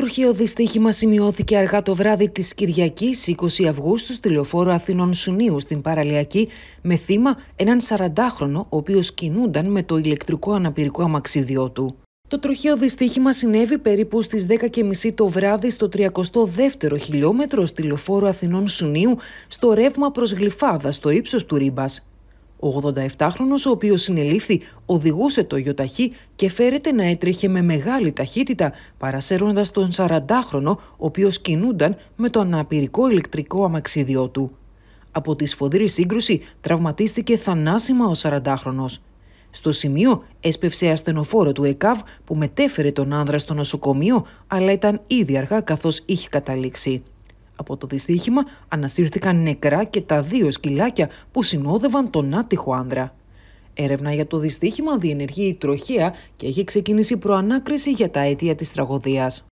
Τροχαίο δυστύχημα σημειώθηκε αργά το βράδυ της Κυριακής 20 Αυγούστου στη λεωφόρο Αθηνών Σουνίου στην Παραλιακή, με θύμα έναν 40χρονο, ο οποίος κινούνταν με το ηλεκτρικό αναπηρικό αμαξίδιό του. Το τροχαίο δυστύχημα συνέβη περίπου στις 10.30 το βράδυ στο 32ο χιλιόμετρο στη λεωφόρο Αθηνών Σουνίου, στο ρεύμα προς Γλυφάδα, στο ύψος του Ρίμπας. Ο 87χρονος, ο οποίος συνελήφθη, οδηγούσε το γιοταχή και φέρεται να έτρεχε με μεγάλη ταχύτητα, παρασέρνοντα τον 40χρονο, ο οποίος κινούνταν με το αναπηρικό ηλεκτρικό αμαξίδιό του. Από τη σφοδρή σύγκρουση τραυματίστηκε θανάσιμα ο 40 χρονο Στο σημείο έσπευσε ασθενοφόρο του ΕΚΑΒ που μετέφερε τον άνδρα στο νοσοκομείο, αλλά ήταν ήδη αργά καθώς είχε καταλήξει. Από το δυστύχημα αναστήρθηκαν νεκρά και τα δύο σκυλάκια που συνόδευαν τον άτυχο άνδρα. Έρευνα για το δυστύχημα διενεργεί η τροχέα και έχει ξεκινήσει προανάκριση για τα αίτια της τραγωδίας.